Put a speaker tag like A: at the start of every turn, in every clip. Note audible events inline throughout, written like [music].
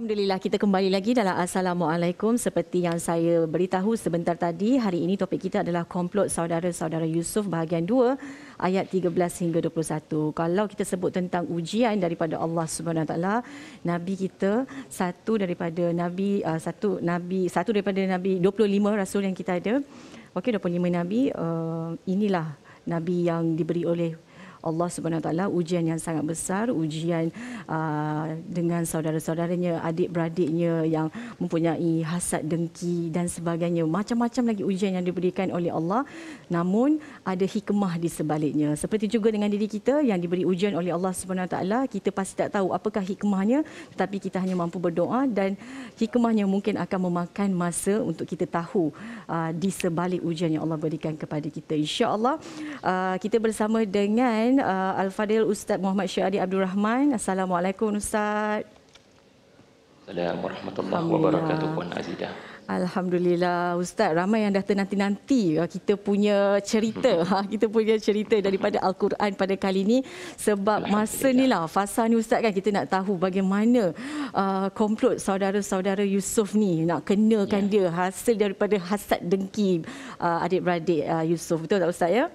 A: Alhamdulillah kita kembali lagi dalam Assalamualaikum seperti yang saya beritahu sebentar tadi hari ini topik kita adalah komplot saudara-saudara Yusuf bahagian 2 ayat 13 hingga 21. Kalau kita sebut tentang ujian daripada Allah Subhanahu taala, nabi kita satu daripada nabi uh, satu nabi satu daripada nabi 25 rasul yang kita ada. Okey 25 nabi uh, inilah nabi yang diberi oleh Allah SWT ujian yang sangat besar ujian uh, dengan saudara-saudaranya adik-beradiknya yang mempunyai hasad dengki dan sebagainya macam-macam lagi ujian yang diberikan oleh Allah namun ada hikmah di sebaliknya seperti juga dengan diri kita yang diberi ujian oleh Allah SWT kita pasti tak tahu apakah hikmahnya tetapi kita hanya mampu berdoa dan hikmahnya mungkin akan memakan masa untuk kita tahu uh, di sebalik ujian yang Allah berikan kepada kita insya-Allah uh, kita bersama dengan dengan uh, Al-Fadil Ustaz Muhammad Syahdi Abdul Rahman. Assalamualaikum Ustaz.
B: Assalamualaikum warahmatullahi wabarakatuh Puan Azidah.
A: Alhamdulillah Ustaz ramai yang dah ternanti-nanti uh, kita punya cerita hmm. uh, kita punya cerita daripada hmm. Al-Quran pada kali ini sebab masa ni lah fasa ni Ustaz kan kita nak tahu bagaimana uh, komplot saudara-saudara Yusuf ni nak kenakan ya. dia hasil daripada hasad dengki uh, adik-beradik uh, Yusuf betul tak Ustaz ya?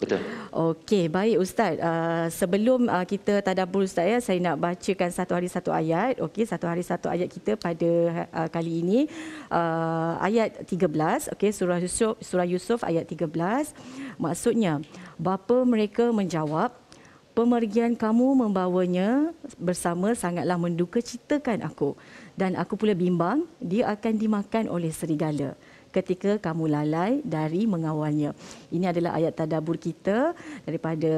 A: Betul. Okey, baik ustaz. Uh, sebelum uh, kita tadabbur ustaz ya, saya nak bacakan satu hari satu ayat. Okey, satu hari satu ayat kita pada uh, kali ini uh, ayat 13, okey surah Yusuf surah Yusuf ayat 13. Maksudnya bapa mereka menjawab, "Pemergian kamu membawanya bersama sangatlah mendukacitakan aku dan aku pula bimbang dia akan dimakan oleh serigala." ketika kamu lalai dari mengawalnya. Ini adalah ayat tadabur kita daripada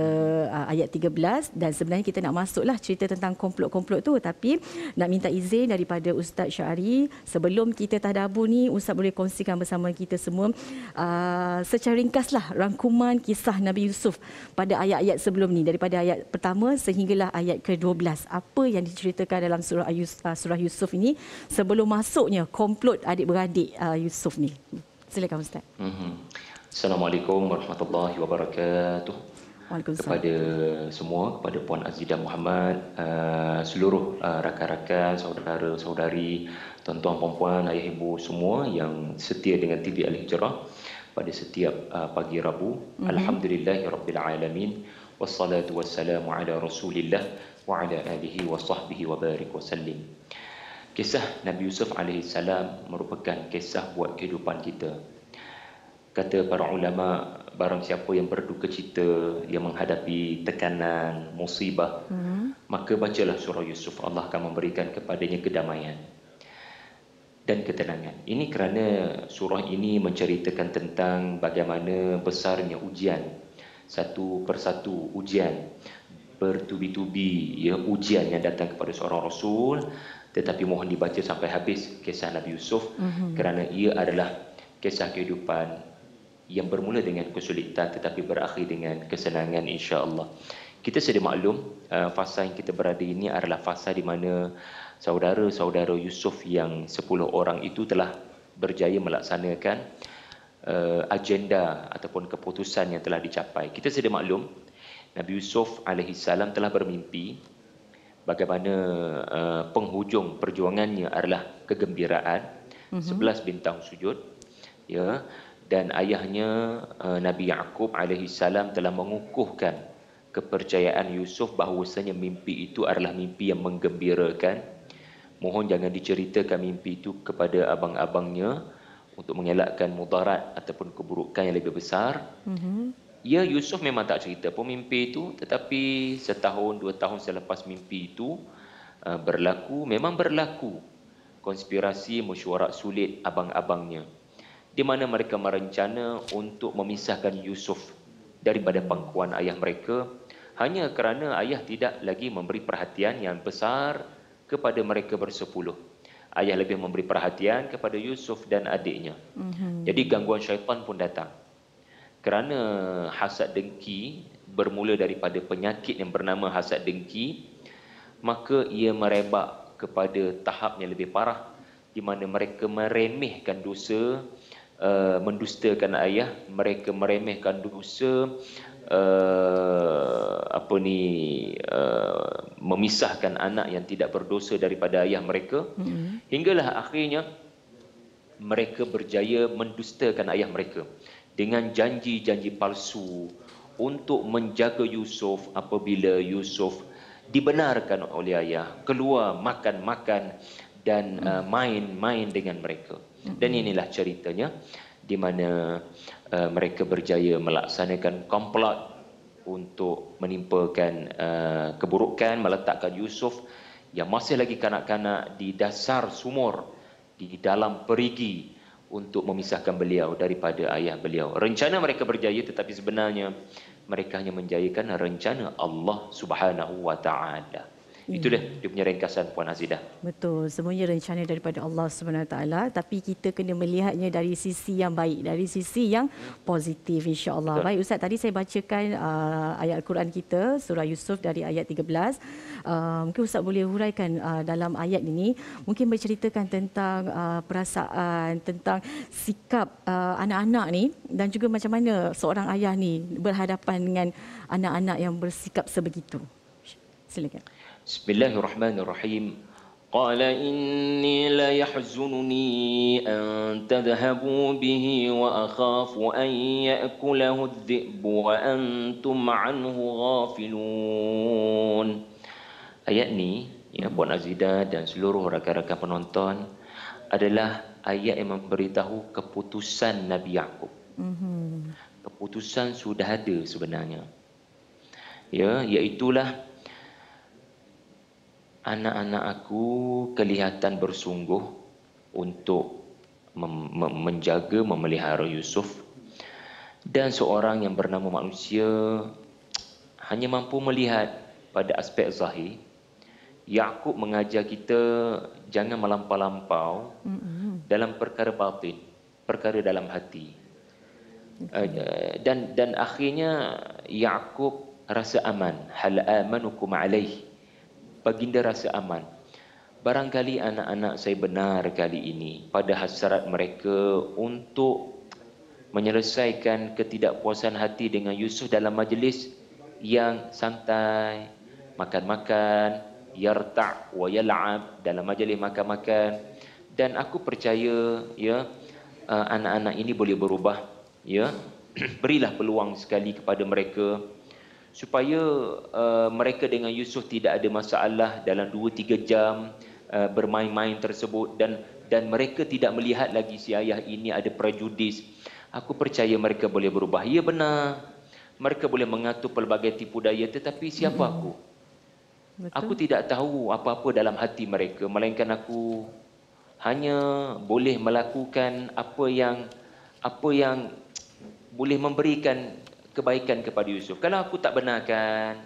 A: uh, ayat 13 dan sebenarnya kita nak masuklah cerita tentang komplot-komplot tu tapi nak minta izin daripada Ustaz Syari sebelum kita tadabur ni Ustaz boleh kongsikan bersama kita semua uh, secara ringkaslah rangkuman kisah Nabi Yusuf pada ayat-ayat sebelum ni daripada ayat pertama sehinggalah ayat ke-12 apa yang diceritakan dalam surah Yusuf, uh, surah Yusuf ini sebelum masuknya komplot adik-beradik uh, Yusuf ni Silakan Ustaz.
B: Mhm. Assalamualaikum warahmatullahi wabarakatuh. Kepada semua, kepada Puan Azidah Muhammad, uh, seluruh uh, rakan-rakan, saudara-saudari, tuan-tuan, puan-puan, ayah ibu semua yang setia dengan TV Al-Hijrah pada setiap uh, pagi Rabu. Mm-hmm. Alhamdulillah ya Rabbil Alamin. Wassalatu wassalamu ala Rasulillah wa ala alihi wa sahbihi wa barik wa sallim. Uh, Kisah Nabi Yusuf AS merupakan kisah buat kehidupan kita Kata para ulama, barang siapa yang berduka cita, yang menghadapi tekanan, musibah hmm. Maka bacalah surah Yusuf, Allah akan memberikan kepadanya kedamaian dan ketenangan Ini kerana surah ini menceritakan tentang bagaimana besarnya ujian Satu persatu ujian bertubi-tubi ya ujian yang datang kepada seorang rasul tetapi mohon dibaca sampai habis kisah Nabi Yusuf mm-hmm. kerana ia adalah kisah kehidupan yang bermula dengan kesulitan tetapi berakhir dengan kesenangan insya-Allah. Kita sedia maklum uh, fasa yang kita berada ini adalah fasa di mana saudara-saudara Yusuf yang 10 orang itu telah berjaya melaksanakan uh, agenda ataupun keputusan yang telah dicapai. Kita sedia maklum Nabi Yusuf alaihi salam telah bermimpi bagaimana uh, penghujung perjuangannya adalah kegembiraan mhm. sebelas mm-hmm. bintang sujud ya dan ayahnya uh, Nabi Yaakob alaihi salam telah mengukuhkan kepercayaan Yusuf bahawasanya mimpi itu adalah mimpi yang menggembirakan mohon jangan diceritakan mimpi itu kepada abang-abangnya untuk mengelakkan mudarat ataupun keburukan yang lebih besar
A: mm-hmm.
B: Ya Yusuf memang tak cerita pun mimpi itu tetapi setahun dua tahun selepas mimpi itu uh, berlaku memang berlaku konspirasi mesyuarat sulit abang-abangnya di mana mereka merencana untuk memisahkan Yusuf daripada pangkuan ayah mereka hanya kerana ayah tidak lagi memberi perhatian yang besar kepada mereka bersepuluh ayah lebih memberi perhatian kepada Yusuf dan adiknya mm-hmm. jadi gangguan syaitan pun datang kerana hasad dengki bermula daripada penyakit yang bernama hasad dengki maka ia merebak kepada tahap yang lebih parah di mana mereka meremehkan dosa uh, mendustakan ayah mereka meremehkan dosa uh, apa ni uh, memisahkan anak yang tidak berdosa daripada ayah mereka mm-hmm. hinggalah akhirnya mereka berjaya mendustakan ayah mereka dengan janji-janji palsu untuk menjaga Yusuf apabila Yusuf dibenarkan oleh ayah keluar makan-makan dan hmm. uh, main-main uh, dengan mereka. Hmm. Dan inilah ceritanya di mana uh, mereka berjaya melaksanakan komplot untuk menimpakan uh, keburukan meletakkan Yusuf yang masih lagi kanak-kanak di dasar sumur di dalam perigi untuk memisahkan beliau daripada ayah beliau. Rencana mereka berjaya tetapi sebenarnya mereka hanya menjayakan rencana Allah Subhanahu wa taala. Hmm. Itulah dia punya ringkasan Puan Azidah.
A: Betul, semuanya rencana daripada Allah Swt. tapi kita kena melihatnya dari sisi yang baik, dari sisi yang positif insya-Allah. Baik ustaz, tadi saya bacakan uh, ayat Al-Quran kita surah Yusuf dari ayat 13. Uh, mungkin ustaz boleh huraikan uh, dalam ayat ini mungkin berceritakan tentang uh, perasaan tentang sikap uh, anak-anak ni dan juga macam mana seorang ayah ni berhadapan dengan anak-anak yang bersikap sebegitu. Silakan.
B: Bismillahirrahmanirrahim. "Qala inni la قال إني لا يحزنني أن تذهبوا به وأخاف أن يأكله الذئب وأنتم عنه غافلون Ayat ni, ya, Buan Azida dan seluruh rakan-rakan penonton adalah ayat yang memberitahu keputusan Nabi Yaakob. Mhm. Keputusan sudah ada sebenarnya. Ya, iaitulah anak-anak aku kelihatan bersungguh untuk mem- menjaga memelihara Yusuf dan seorang yang bernama manusia hanya mampu melihat pada aspek zahir Yakub mengajar kita jangan melampau-lampau mm-hmm. dalam perkara batin perkara dalam hati okay. Eh, dan dan akhirnya Yakub rasa aman hal amanukum alaihi baginda rasa aman barangkali anak-anak saya benar kali ini pada hasrat mereka untuk menyelesaikan ketidakpuasan hati dengan Yusuf dalam majlis yang santai makan-makan yarta' wa yal'ab dalam majlis makan-makan dan aku percaya ya uh, anak-anak ini boleh berubah ya [clears throat] berilah peluang sekali kepada mereka supaya uh, mereka dengan Yusuf tidak ada masalah dalam 2 3 jam uh, bermain-main tersebut dan dan mereka tidak melihat lagi si ayah ini ada prejudis aku percaya mereka boleh berubah ya benar mereka boleh mengatur pelbagai tipu daya tetapi siapa aku Betul. aku tidak tahu apa-apa dalam hati mereka melainkan aku hanya boleh melakukan apa yang apa yang boleh memberikan kebaikan kepada Yusuf. Kalau aku tak benarkan,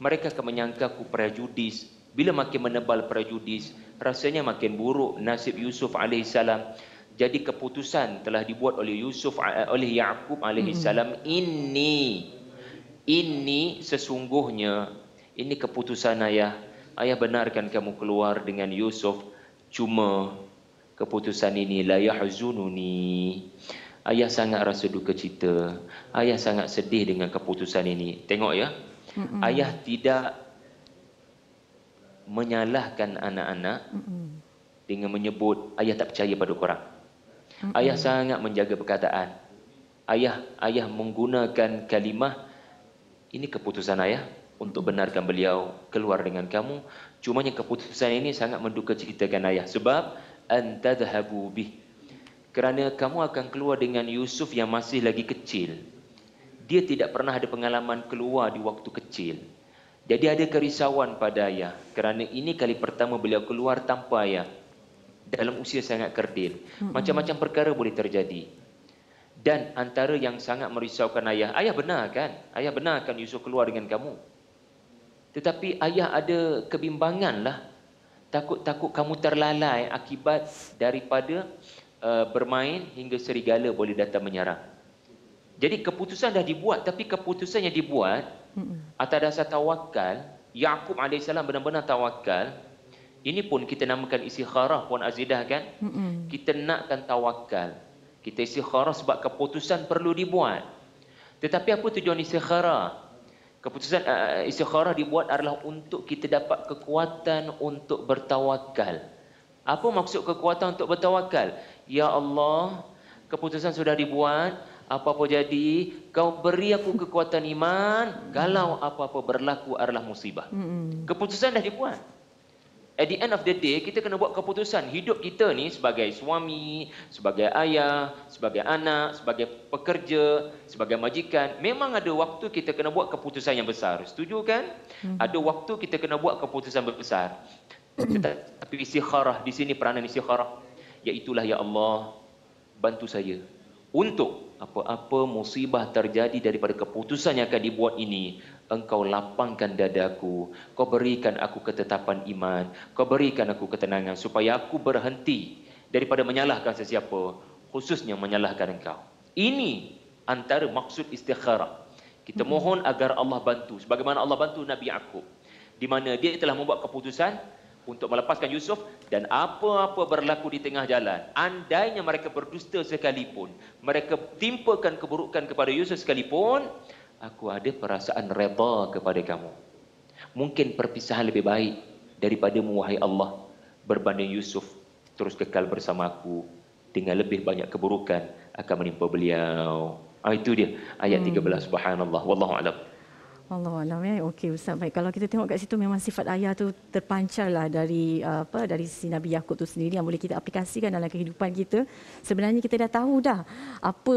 B: mereka akan menyangka aku prejudis. Bila makin menebal prejudis, rasanya makin buruk nasib Yusuf AS. Jadi keputusan telah dibuat oleh Yusuf oleh Yaakub AS. Hmm. Ini, ini sesungguhnya, ini keputusan ayah. Ayah benarkan kamu keluar dengan Yusuf. Cuma keputusan ini layah zununi. Ayah sangat rasa duka cita. Ayah sangat sedih dengan keputusan ini. Tengok ya. Mm-mm. Ayah tidak menyalahkan anak-anak Mm-mm. dengan menyebut ayah tak percaya pada korang. Mm-mm. Ayah sangat menjaga perkataan. Ayah ayah menggunakan kalimah ini keputusan ayah untuk benarkan beliau keluar dengan kamu. Cumanya keputusan ini sangat mendukacitakan ayah sebab anta dhahabu bih kerana kamu akan keluar dengan Yusuf yang masih lagi kecil. Dia tidak pernah ada pengalaman keluar di waktu kecil. Jadi ada kerisauan pada ayah kerana ini kali pertama beliau keluar tanpa ayah dalam usia sangat kerdil. Macam-macam perkara boleh terjadi. Dan antara yang sangat merisaukan ayah, ayah benar kan? Ayah benar kan Yusuf keluar dengan kamu? Tetapi ayah ada kebimbangan lah, Takut-takut kamu terlalai akibat daripada uh, bermain hingga serigala boleh datang menyerang. Jadi keputusan dah dibuat tapi keputusan yang dibuat atas dasar tawakal, Yaakub AS benar-benar tawakal, ini pun kita namakan isi kharah Puan Azidah kan? Kita nakkan tawakal. Kita isi kharah sebab keputusan perlu dibuat. Tetapi apa tujuan isi kharah? Keputusan uh, eh, eh, kharah dibuat adalah untuk kita dapat kekuatan untuk bertawakal. Apa maksud kekuatan untuk bertawakal? Ya Allah, keputusan sudah dibuat, apa pun jadi, kau beri aku kekuatan iman, kalau apa pun berlaku adalah musibah. Keputusan dah dibuat. At the end of the day, kita kena buat keputusan. Hidup kita ni sebagai suami, sebagai ayah, sebagai anak, sebagai pekerja, sebagai majikan. Memang ada waktu kita kena buat keputusan yang besar. Setuju kan? Hmm. Ada waktu kita kena buat keputusan besar. [coughs] Tetapi istikharah, di sini peranan isi istikharah. Iaitulah Ya Allah Bantu saya Untuk apa-apa musibah terjadi daripada keputusan yang akan dibuat ini Engkau lapangkan dadaku Kau berikan aku ketetapan iman Kau berikan aku ketenangan Supaya aku berhenti Daripada menyalahkan sesiapa Khususnya menyalahkan engkau Ini antara maksud istikharah Kita hmm. mohon agar Allah bantu Sebagaimana Allah bantu Nabi Yaakob di mana dia telah membuat keputusan untuk melepaskan Yusuf dan apa-apa berlaku di tengah jalan. Andainya mereka berdusta sekalipun, mereka timpakan keburukan kepada Yusuf sekalipun, aku ada perasaan reba kepada kamu. Mungkin perpisahan lebih baik daripada wahai Allah berbanding Yusuf terus kekal bersama aku dengan lebih banyak keburukan akan menimpa beliau. Ah, itu dia ayat 13 hmm. subhanallah wallahu alam.
A: Allah Allah ya. Okey Ustaz. Baik. Kalau kita tengok kat situ memang sifat ayah tu terpancarlah dari uh, apa dari si Nabi Yakub tu sendiri yang boleh kita aplikasikan dalam kehidupan kita. Sebenarnya kita dah tahu dah apa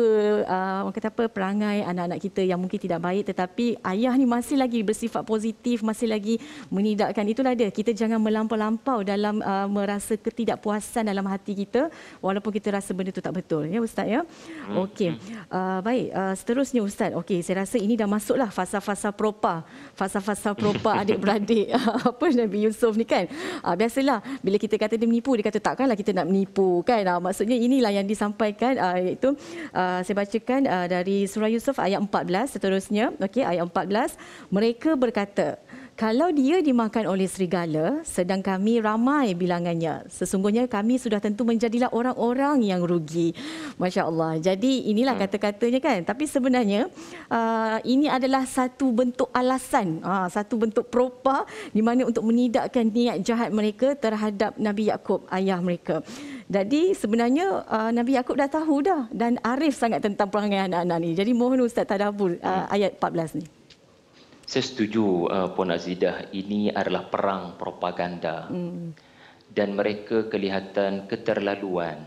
A: uh, kata apa perangai anak-anak kita yang mungkin tidak baik tetapi ayah ni masih lagi bersifat positif, masih lagi menidakkan. Itulah dia. Kita jangan melampau-lampau dalam uh, merasa ketidakpuasan dalam hati kita walaupun kita rasa benda tu tak betul ya Ustaz ya. Hmm, Okey. Hmm. Uh, baik. Uh, seterusnya Ustaz. Okey, saya rasa ini dah masuklah fasa-fasa propa fasa-fasa propa [laughs] adik-beradik [laughs] apa Nabi Yusuf ni kan uh, biasalah bila kita kata dia menipu dia kata takkanlah kita nak menipu kan uh, maksudnya inilah yang disampaikan uh, iaitu uh, saya bacakan uh, dari surah Yusuf ayat 14 seterusnya okey ayat 14 mereka berkata kalau dia dimakan oleh serigala sedang kami ramai bilangannya sesungguhnya kami sudah tentu menjadilah orang-orang yang rugi masya-Allah jadi inilah hmm. kata-katanya kan tapi sebenarnya uh, ini adalah satu bentuk alasan uh, satu bentuk propa di mana untuk menidakkan niat jahat mereka terhadap Nabi Yakub ayah mereka jadi sebenarnya uh, Nabi Yakub dah tahu dah dan arif sangat tentang perangai anak-anak ni jadi mohon ustaz tadabbur uh, hmm. ayat 14 ni
B: saya setuju uh, Puan Azidah ini adalah perang propaganda. Hmm. Dan mereka kelihatan keterlaluan.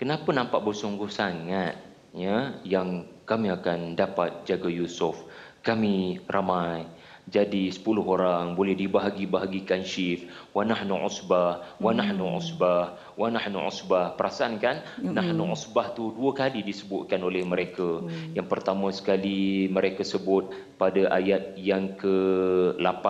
B: Kenapa nampak bersungguh sangat ya yang kami akan dapat jaga Yusof Kami ramai jadi 10 orang boleh dibahagi-bahagikan shift wa nahnu usbah wa hmm. nahnu usbah wa nahnu usbah perasan kan mm-hmm. nahnu usbah tu dua kali disebutkan oleh mereka mm. yang pertama sekali mereka sebut pada ayat yang ke-8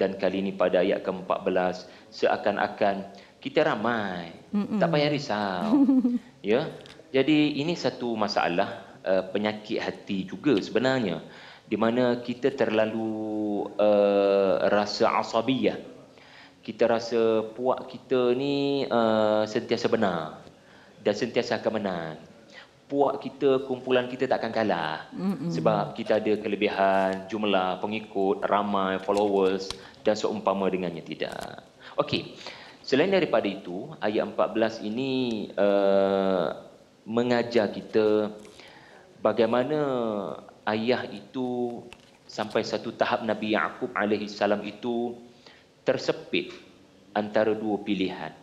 B: dan kali ini pada ayat ke-14 seakan-akan kita ramai mm-hmm. tak payah risau [laughs] ya jadi ini satu masalah uh, penyakit hati juga sebenarnya di mana kita terlalu uh, rasa asabiyah kita rasa puak kita ni uh, sentiasa benar dan sentiasa akan menang puak kita kumpulan kita tak akan kalah Mm-mm. sebab kita ada kelebihan jumlah pengikut ramai followers dan seumpama dengannya tidak okey selain daripada itu ayat 14 ini uh, mengajar kita bagaimana ayah itu sampai satu tahap Nabi Yaakub alaihi salam itu tersepit antara dua pilihan.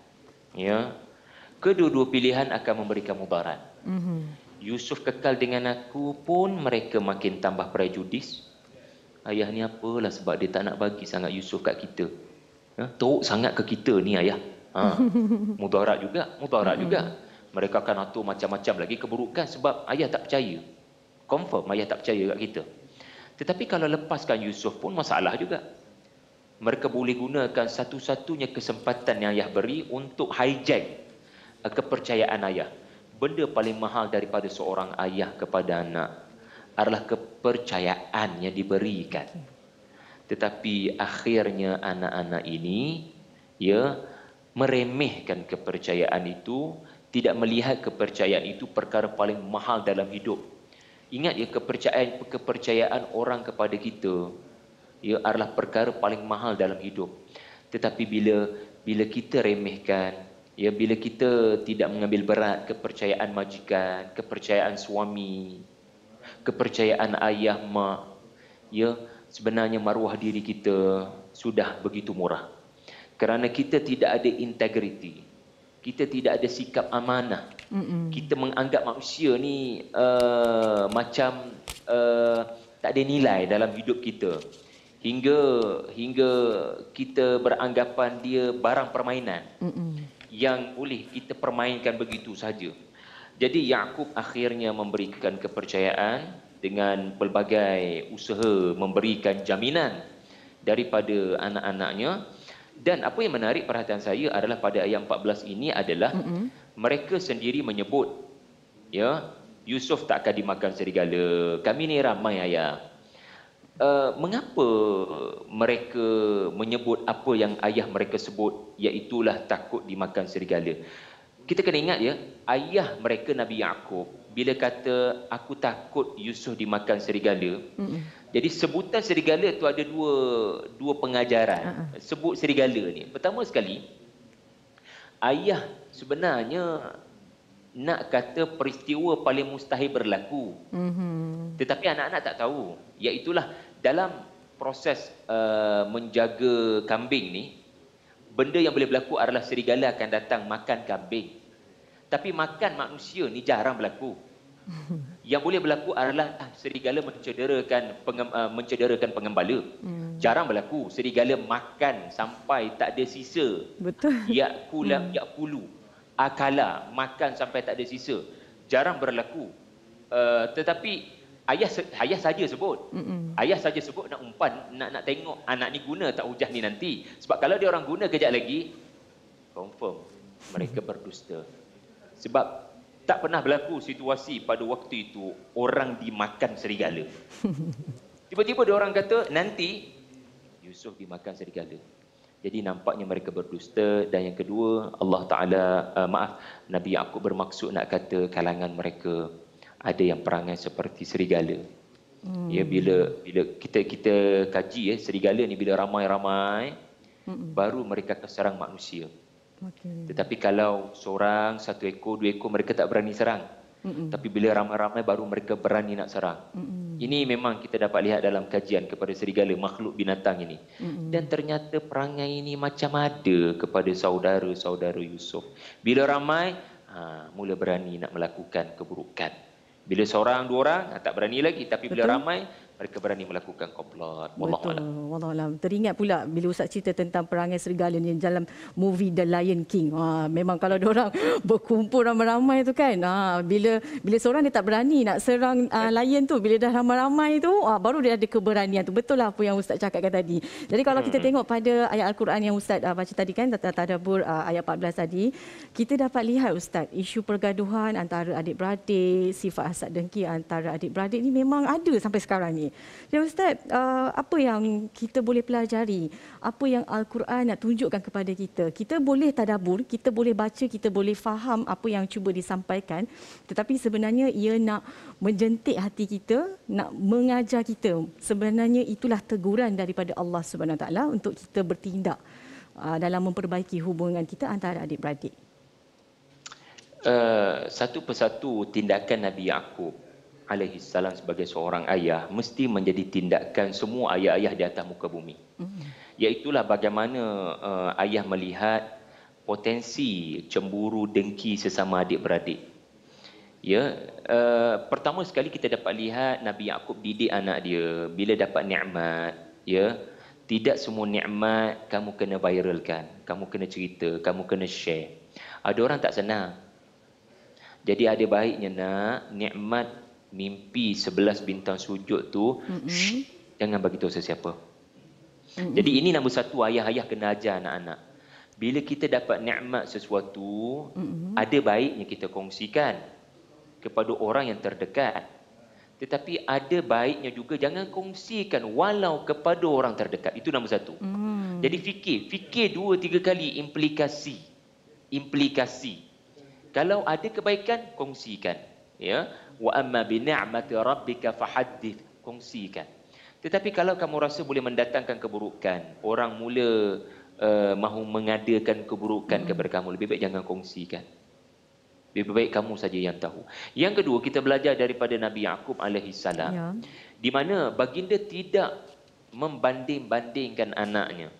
B: Ya. Kedua-dua pilihan akan memberikan mubarat. Mm-hmm. Yusuf kekal dengan aku pun mereka makin tambah prejudis. Ayah ni apalah sebab dia tak nak bagi sangat Yusuf kat kita. Ya, teruk sangat ke kita ni ayah. Ha. [laughs] Mudarat juga, mudarat mm-hmm. juga. Mereka akan atur macam-macam lagi keburukan sebab ayah tak percaya. Confirm ayah tak percaya kat kita. Tetapi kalau lepaskan Yusuf pun masalah juga. Mereka boleh gunakan satu-satunya kesempatan yang ayah beri untuk hijack eh, kepercayaan ayah. Benda paling mahal daripada seorang ayah kepada anak adalah kepercayaan yang diberikan. Tetapi akhirnya anak-anak ini ya meremehkan kepercayaan itu, tidak melihat kepercayaan itu perkara paling mahal dalam hidup Ingat ya kepercayaan kepercayaan orang kepada kita ia ya, adalah perkara paling mahal dalam hidup. Tetapi bila bila kita remehkan, ya bila kita tidak mengambil berat kepercayaan majikan, kepercayaan suami, kepercayaan ayah mak, ya sebenarnya maruah diri kita sudah begitu murah. Kerana kita tidak ada integriti, kita tidak ada sikap amanah. Mm-mm. Kita menganggap manusia ni uh, macam uh, tak ada nilai dalam hidup kita. Hingga hingga kita beranggapan dia barang permainan. Mm-mm. Yang boleh kita permainkan begitu saja. Jadi Yakub akhirnya memberikan kepercayaan dengan pelbagai usaha memberikan jaminan daripada anak-anaknya. Dan apa yang menarik perhatian saya adalah pada ayat 14 ini adalah mm-hmm. mereka sendiri menyebut ya Yusuf tak akan dimakan serigala. Kami ni ramai ayah. Uh, mengapa mereka menyebut apa yang ayah mereka sebut iaitu takut dimakan serigala. Kita kena ingat ya, ayah mereka Nabi Yaakob bila kata aku takut Yusuf dimakan serigala. Mm-hmm. Jadi sebutan serigala tu ada dua dua pengajaran. Uh-huh. Sebut serigala ni. Pertama sekali ayah sebenarnya nak kata peristiwa paling mustahil berlaku.
A: Mm-hmm.
B: Tetapi anak-anak tak tahu. Iaitulah dalam proses uh, menjaga kambing ni benda yang boleh berlaku adalah serigala akan datang makan kambing. Tapi makan manusia ni jarang berlaku. [laughs] Yang boleh berlaku adalah ah, serigala mencederakan pengem, uh, mencederakan pengembala. Hmm. Jarang berlaku serigala makan sampai tak ada sisa. Betul. Yakulam hmm. pulu. Akala makan sampai tak ada sisa. Jarang berlaku. Uh, tetapi ayah ayah saja sebut. Hmm. Ayah saja sebut nak umpan nak nak tengok anak ni guna tak hujah ni nanti. Sebab kalau dia orang guna kejap lagi confirm mereka [laughs] berdusta sebab tak pernah berlaku situasi pada waktu itu orang dimakan serigala. [laughs] Tiba-tiba dia orang kata nanti Yusuf dimakan serigala. Jadi nampaknya mereka berdusta dan yang kedua Allah Taala uh, maaf Nabi Yaakob bermaksud nak kata kalangan mereka ada yang perangai seperti serigala.
A: Hmm. Ya bila
B: bila kita kita kaji ya serigala ni bila ramai-ramai hmm. baru mereka terserang manusia. Hmm. Okay. Tetapi kalau seorang, satu ekor, dua ekor, mereka tak berani serang. Mm-mm. Tapi bila ramai-ramai baru mereka berani nak serang. Mm-mm. Ini memang kita dapat lihat dalam kajian kepada serigala makhluk binatang ini. Mm-mm. Dan ternyata perangai ini macam ada kepada saudara-saudara Yusuf. Bila ramai, ha, mula berani nak melakukan keburukan. Bila seorang, dua orang, ha, tak berani lagi. Tapi Betul. bila ramai, mereka berani melakukan komplot. Betul.
A: Wallah alam. Teringat pula bila Ustaz cerita tentang perangai serigala ni dalam movie The Lion King. Ha, memang kalau [laughs] orang berkumpul ramai-ramai tu kan. Ha, bila bila seorang dia tak berani nak serang uh, lion tu bila dah ramai-ramai tu ha, baru dia ada keberanian tu. Betul lah apa yang Ustaz cakapkan tadi. Jadi kalau hmm. kita tengok pada ayat Al-Quran yang Ustaz uh, baca tadi kan tadabbur uh, ayat 14 tadi, kita dapat lihat Ustaz isu pergaduhan antara adik-beradik, sifat hasad dengki antara adik-beradik ni memang ada sampai sekarang ni ini. Jadi Ustaz, uh, apa yang kita boleh pelajari? Apa yang Al-Quran nak tunjukkan kepada kita? Kita boleh tadabur, kita boleh baca, kita boleh faham apa yang cuba disampaikan. Tetapi sebenarnya ia nak menjentik hati kita, nak mengajar kita. Sebenarnya itulah teguran daripada Allah SWT untuk kita bertindak uh, dalam memperbaiki hubungan kita antara adik-beradik.
B: Uh, satu persatu tindakan Nabi Yaakob alaihi salam sebagai seorang ayah mesti menjadi tindakan semua ayah-ayah di atas muka bumi. Mm-hmm. Iaitulah bagaimana uh, ayah melihat potensi cemburu dengki sesama adik-beradik. Ya, uh, pertama sekali kita dapat lihat Nabi Yaakob didik anak dia bila dapat nikmat, ya. Tidak semua nikmat kamu kena viralkan, kamu kena cerita, kamu kena share. Ada orang tak senang. Jadi ada baiknya nak nikmat mimpi sebelas bintang sujud tu mm-hmm. shh, jangan bagi tahu sesiapa. Mm-hmm. Jadi ini nombor satu ayah-ayah kena ajar anak-anak. Bila kita dapat nikmat sesuatu, mm-hmm. ada baiknya kita kongsikan kepada orang yang terdekat. Tetapi ada baiknya juga jangan kongsikan walau kepada orang terdekat. Itu nombor satu. Mm-hmm. Jadi fikir, fikir dua tiga kali implikasi. Implikasi. Kalau ada kebaikan kongsikan, ya wa amma bi ni'mati rabbika fahaddith kongsikan tetapi kalau kamu rasa boleh mendatangkan keburukan orang mula uh, mahu mengadakan keburukan hmm. kepada kamu lebih baik jangan kongsikan lebih baik kamu saja yang tahu yang kedua kita belajar daripada Nabi Yaqub alaihi salam ya. di mana baginda tidak membanding-bandingkan anaknya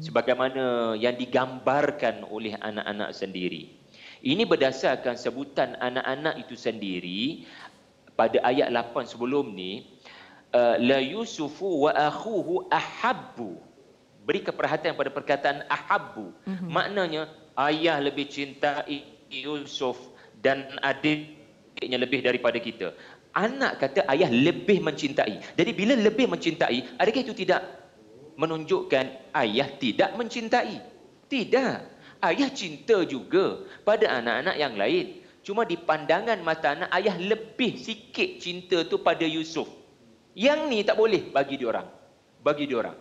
B: sebagaimana yang digambarkan oleh anak-anak sendiri ini berdasarkan sebutan anak-anak itu sendiri pada ayat 8 sebelum ni eh, la yusufu wa akhuhu ahabbu. Beri keperhatian pada perkataan ahabbu. Mhm. Maknanya ayah lebih cintai Yusuf dan adiknya lebih daripada kita. Anak kata ayah lebih mencintai. Jadi bila lebih mencintai, adakah itu tidak menunjukkan ayah tidak mencintai? Tidak ayah cinta juga pada anak-anak yang lain. Cuma di pandangan mata anak, ayah lebih sikit cinta tu pada Yusuf. Yang ni tak boleh bagi dia orang. Bagi dia orang.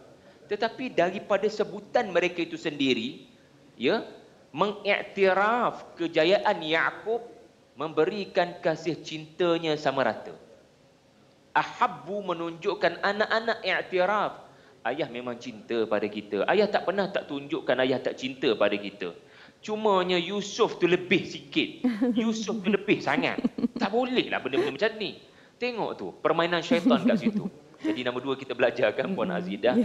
B: Tetapi daripada sebutan mereka itu sendiri, ya, mengiktiraf kejayaan Yaakob memberikan kasih cintanya sama rata. Ahabu menunjukkan anak-anak iktiraf -anak ayah memang cinta pada kita. Ayah tak pernah tak tunjukkan ayah tak cinta pada kita. Cumanya Yusuf tu lebih sikit. [laughs] Yusuf tu lebih sangat. Tak bolehlah benda-benda macam ni. Tengok tu, permainan syaitan kat situ. Jadi nombor dua kita belajarkan kan Puan [laughs] ya. Azidah.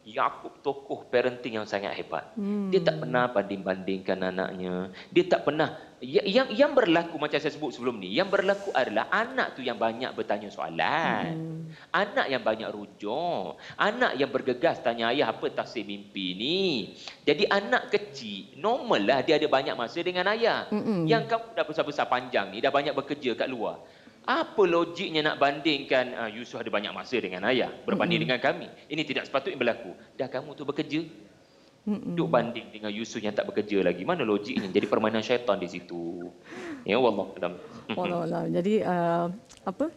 B: Yaakob tokoh parenting yang sangat hebat. Dia tak hmm. pernah banding-bandingkan anaknya. Dia tak pernah Ya, yang yang berlaku macam saya sebut sebelum ni yang berlaku adalah anak tu yang banyak bertanya soalan hmm. anak yang banyak rujuk anak yang bergegas tanya ayah apa tafsir mimpi ni jadi anak kecil normal lah dia ada banyak masa dengan ayah hmm yang kamu dah besar-besar panjang ni dah banyak bekerja kat luar apa logiknya nak bandingkan uh, ah, Yusuf ada banyak masa dengan ayah berbanding hmm dengan kami ini tidak sepatutnya berlaku dah kamu tu bekerja Duk banding dengan Yusuf yang tak bekerja lagi. Mana logiknya? Jadi permainan syaitan di situ. Ya, Wallah. Wallah, Wallah.
A: Jadi, uh, apa?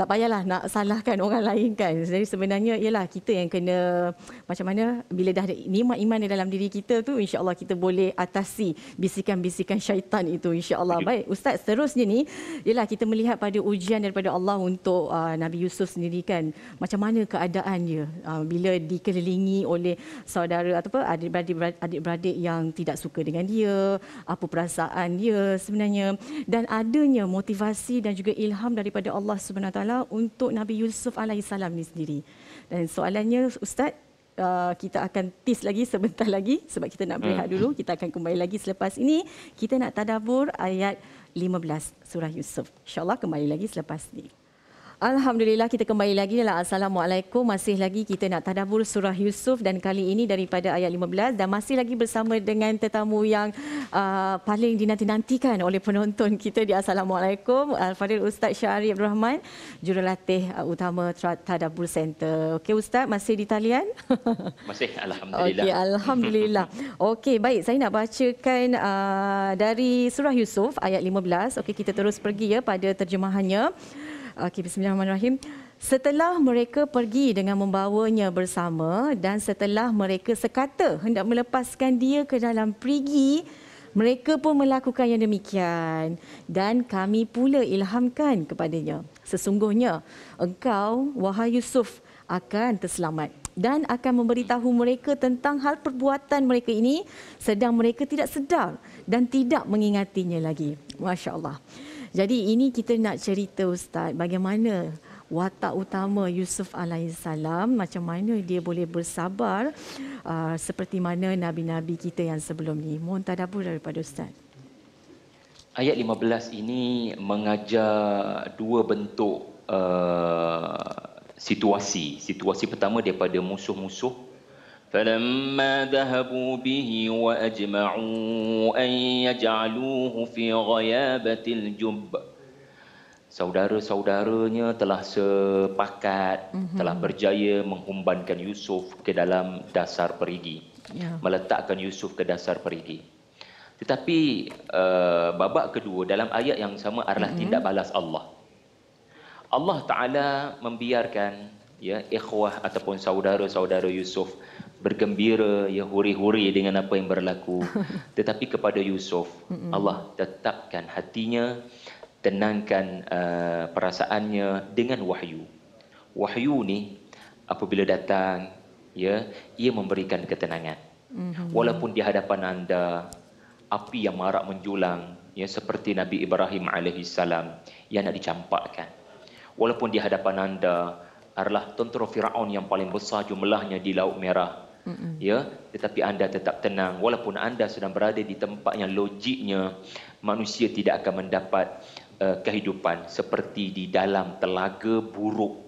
A: tak payahlah nak salahkan orang lain kan. Jadi sebenarnya ialah kita yang kena macam mana bila dah ada nikmat iman di dalam diri kita tu insya-Allah kita boleh atasi bisikan-bisikan syaitan itu insya-Allah. Baik, ustaz seterusnya ni ialah kita melihat pada ujian daripada Allah untuk uh, Nabi Yusuf sendiri kan. Macam mana keadaan dia uh, bila dikelilingi oleh saudara atau apa adik-beradik adik yang tidak suka dengan dia, apa perasaan dia sebenarnya dan adanya motivasi dan juga ilham daripada Allah Subhanahuwataala taala untuk Nabi Yusuf alaihissalam ni sendiri. Dan soalannya ustaz Uh, kita akan tease lagi sebentar [laughs] lagi sebab kita nak berehat hmm. dulu kita akan kembali lagi selepas ini kita nak tadabbur ayat 15 surah yusuf insyaallah kembali lagi selepas ini Alhamdulillah kita kembali lagi dalam Assalamualaikum. Masih lagi kita nak tadabur surah Yusuf dan kali ini daripada ayat 15 dan masih lagi bersama dengan tetamu yang uh, paling dinanti-nantikan oleh penonton kita di Assalamualaikum. Al-Fadil Ustaz Syahri Abdul Rahman, jurulatih uh, utama Tadabur Center. Okey Ustaz, masih di talian?
B: [laughs] Masih, Alhamdulillah. Okey, Alhamdulillah.
A: Okey, baik. Saya nak bacakan uh, dari surah Yusuf ayat 15. Okey, kita terus pergi ya pada terjemahannya. Okey, bismillahirrahmanirrahim. Setelah mereka pergi dengan membawanya bersama dan setelah mereka sekata hendak melepaskan dia ke dalam perigi, mereka pun melakukan yang demikian dan kami pula ilhamkan kepadanya. Sesungguhnya engkau wahai Yusuf akan terselamat dan akan memberitahu mereka tentang hal perbuatan mereka ini sedang mereka tidak sedar dan tidak mengingatinya lagi. Masya-Allah. Jadi ini kita nak cerita Ustaz bagaimana watak utama Yusuf alaihissalam macam mana dia boleh bersabar uh, seperti mana nabi-nabi kita yang sebelum ni. Mohon tadabbur daripada Ustaz.
B: Ayat 15 ini mengajar dua bentuk uh, situasi. Situasi pertama daripada musuh-musuh فلما ذهبوا به وأجمعوا أن يجعلوه في غيابة الجب Saudara-saudaranya telah sepakat, mm-hmm. telah berjaya menghumbankan Yusuf ke dalam dasar perigi. Yeah. Meletakkan Yusuf ke dasar perigi. Tetapi uh, babak kedua dalam ayat yang sama adalah mm-hmm. tindak balas Allah. Allah Ta'ala membiarkan ya ikhwah ataupun saudara-saudara Yusuf bergembira ya huri-huri dengan apa yang berlaku [laughs] tetapi kepada Yusuf Allah tetapkan hatinya tenangkan uh, perasaannya dengan wahyu wahyu ni apabila datang ya ia memberikan ketenangan mm-hmm. walaupun di hadapan anda api yang marak menjulang ya seperti Nabi Ibrahim alaihissalam yang nak dicampakkan walaupun di hadapan anda adalah tentera Firaun yang paling besar jumlahnya di laut merah ya tetapi anda tetap tenang walaupun anda sedang berada di tempat yang logiknya manusia tidak akan mendapat uh, kehidupan seperti di dalam telaga buruk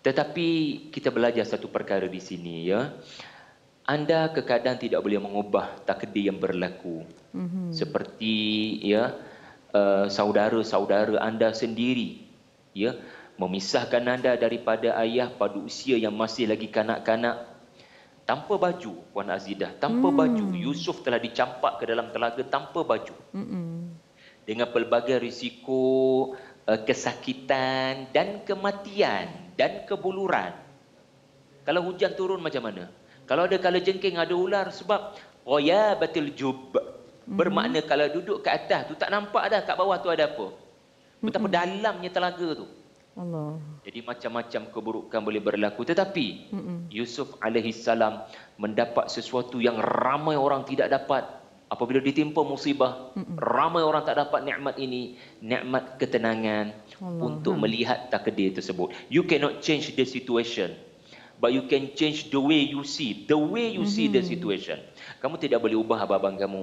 B: tetapi kita belajar satu perkara di sini ya anda kekadang tidak boleh mengubah takdir yang berlaku mm-hmm. seperti ya uh, saudara-saudara anda sendiri ya memisahkan anda daripada ayah pada usia yang masih lagi kanak-kanak tanpa baju puan Azidah tanpa hmm. baju Yusuf telah dicampak ke dalam telaga tanpa baju hmm dengan pelbagai risiko eh, kesakitan dan kematian dan kebuluran kalau hujan turun macam mana kalau ada kala jengking ada ular sebab qaya batil jub bermakna kalau duduk ke atas tu tak nampak dah kat bawah tu ada apa betapa hmm. dalamnya telaga tu hmm Allah. Jadi macam-macam keburukan boleh berlaku tetapi Mm-mm. Yusuf alaihi salam mendapat sesuatu yang ramai orang tidak dapat apabila ditimpa musibah. Mm-mm. Ramai orang tak dapat nikmat ini, nikmat ketenangan Allah. untuk ha. melihat takdir tersebut. You cannot change the situation. But you can change the way you see, the way you mm-hmm. see the mm-hmm. situation. Kamu tidak boleh ubah abang-abang kamu.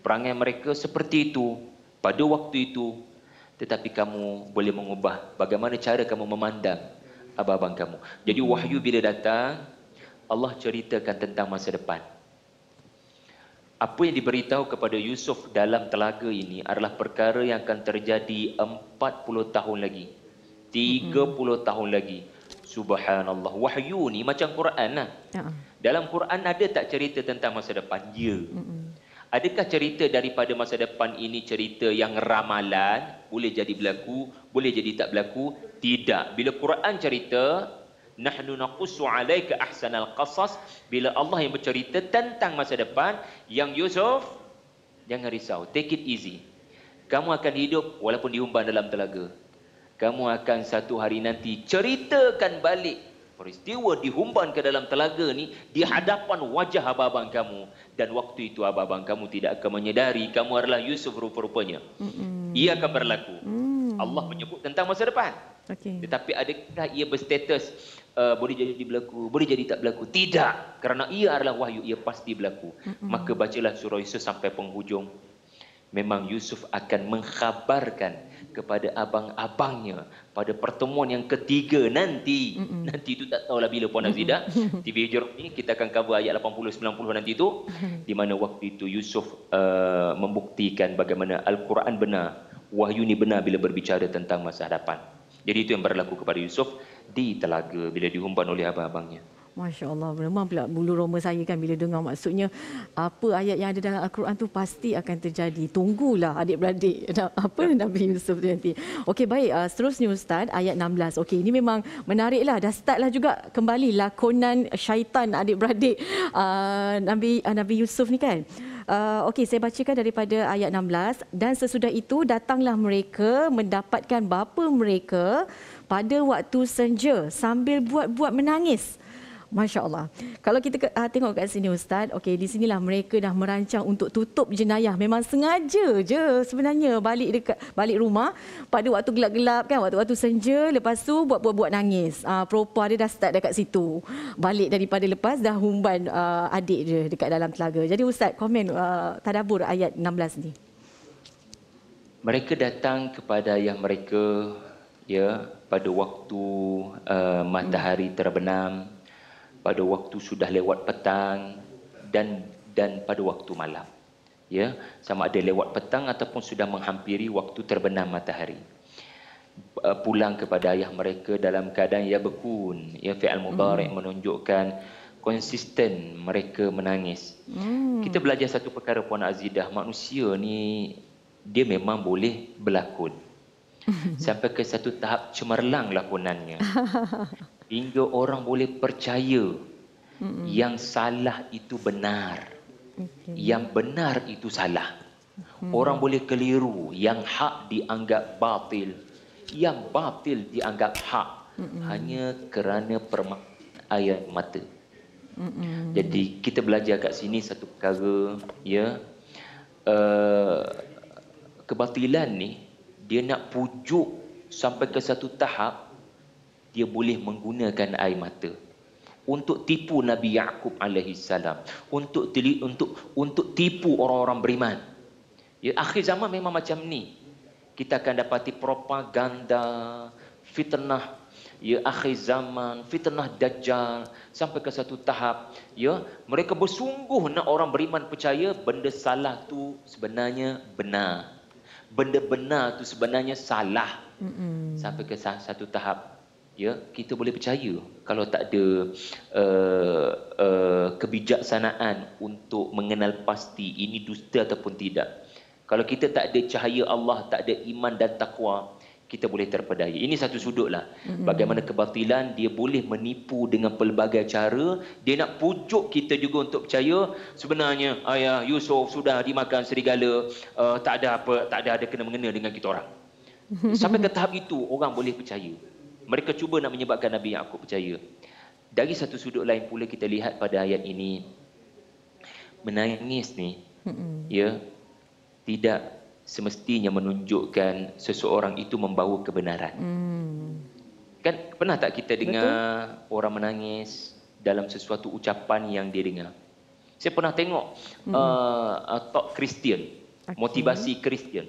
B: Perangai mereka seperti itu pada waktu itu tetapi kamu boleh mengubah bagaimana cara kamu memandang abang-abang kamu. Jadi wahyu bila datang, Allah ceritakan tentang masa depan. Apa yang diberitahu kepada Yusuf dalam telaga ini adalah perkara yang akan terjadi 40 tahun lagi. 30 tahun lagi. Subhanallah. Wahyu ni macam Quran lah. Ya. Dalam Quran ada tak cerita tentang masa depan? Ya. Adakah cerita daripada masa depan ini cerita yang ramalan boleh jadi berlaku, boleh jadi tak berlaku? Tidak. Bila Quran cerita, nahnu naqussu alayka ahsanal qasas, bila Allah yang bercerita tentang masa depan, yang Yusuf jangan risau, take it easy. Kamu akan hidup walaupun diumban dalam telaga. Kamu akan satu hari nanti ceritakan balik peristiwa dihumban ke dalam telaga ni di hadapan wajah abang-abang kamu dan waktu itu abang-abang kamu tidak akan menyedari kamu adalah Yusuf rupa-rupanya. Mm-hmm. Ia akan berlaku. Mm. Allah menyebut tentang masa depan. Okay. Tetapi adakah ia berstatus uh, boleh jadi berlaku, boleh jadi tak berlaku? Tidak. Kerana ia adalah wahyu, ia pasti berlaku. Mm-hmm. Maka bacalah surah Yusuf sampai penghujung. Memang Yusuf akan mengkhabarkan kepada abang-abangnya pada pertemuan yang ketiga nanti Mm-mm. nanti itu tak tahulah bila Puan Azidah [laughs] TV Hijau ini kita akan cover ayat 80 90 nanti itu [laughs] di mana waktu itu Yusuf uh, membuktikan bagaimana al-Quran benar wahyu ni benar bila berbicara tentang masa hadapan jadi itu yang berlaku kepada Yusuf di telaga bila diumban oleh abang-abangnya
A: Masya Allah, memang pula bulu roma saya kan bila dengar maksudnya apa ayat yang ada dalam Al-Quran tu pasti akan terjadi. Tunggulah adik-beradik [laughs] apa ya. Nabi Yusuf tu nanti. Okey baik, uh, seterusnya Ustaz, ayat 16. Okey ini memang menariklah, dah lah juga kembali lakonan syaitan adik-beradik uh, Nabi, uh, Nabi Yusuf ni kan. Uh, Okey, saya bacakan daripada ayat 16. Dan sesudah itu datanglah mereka mendapatkan bapa mereka pada waktu senja sambil buat-buat menangis. Masya Allah. Kalau kita ke, uh, tengok kat sini Ustaz, okay, di sinilah mereka dah merancang untuk tutup jenayah. Memang sengaja je sebenarnya balik dekat balik rumah pada waktu gelap-gelap kan, waktu-waktu senja, lepas tu buat-buat nangis. Uh, propa dia dah start dekat situ. Balik daripada lepas dah humban uh, adik dia dekat dalam telaga. Jadi Ustaz, komen uh, tadabur ayat 16 ni.
B: Mereka datang kepada ayah mereka ya pada waktu uh, matahari terbenam. Hmm pada waktu sudah lewat petang dan dan pada waktu malam. Ya, sama ada lewat petang ataupun sudah menghampiri waktu terbenam matahari. Pulang kepada ayah mereka dalam keadaan ya bekun, ya fi'al mubarak hmm. menunjukkan konsisten mereka menangis. Hmm. Kita belajar satu perkara puan Azidah, manusia ni dia memang boleh berlakon. [laughs] Sampai ke satu tahap cemerlang lakonannya. [laughs] hingga orang boleh percaya Mm-mm. yang salah itu benar okay. yang benar itu salah mm-hmm. orang boleh keliru yang hak dianggap batil yang batil dianggap hak Mm-mm. hanya kerana ayat mata Mm-mm. jadi kita belajar kat sini satu perkara ya uh, kebatilan ni dia nak pujuk sampai ke satu tahap dia boleh menggunakan air mata untuk tipu Nabi Yaakub alaihi salam untuk untuk untuk tipu orang-orang beriman ya akhir zaman memang macam ni kita akan dapati propaganda fitnah ya akhir zaman fitnah dajjal sampai ke satu tahap ya mereka bersungguh nak orang beriman percaya benda salah tu sebenarnya benar benda benar tu sebenarnya salah Mm-mm. sampai ke satu tahap ya kita boleh percaya kalau tak ada uh, uh, kebijaksanaan untuk mengenal pasti ini dusta ataupun tidak kalau kita tak ada cahaya Allah tak ada iman dan takwa kita boleh terpedaya ini satu sudutlah mm-hmm. bagaimana kebatilan dia boleh menipu dengan pelbagai cara dia nak pujuk kita juga untuk percaya sebenarnya ayah Yusuf sudah dimakan serigala uh, tak ada apa tak ada ada kena mengena dengan kita orang
A: [laughs] sampai
B: ke tahap itu orang boleh percaya mereka cuba nak menyebabkan Nabi Yaakob percaya. Dari satu sudut lain pula kita lihat pada ayat ini. Menangis ni, mm ya, tidak semestinya menunjukkan seseorang itu membawa kebenaran. Mm. Kan pernah tak kita dengar Betul? orang menangis dalam sesuatu ucapan yang dia dengar? Saya pernah tengok mm. uh, uh talk Christian, okay. motivasi Christian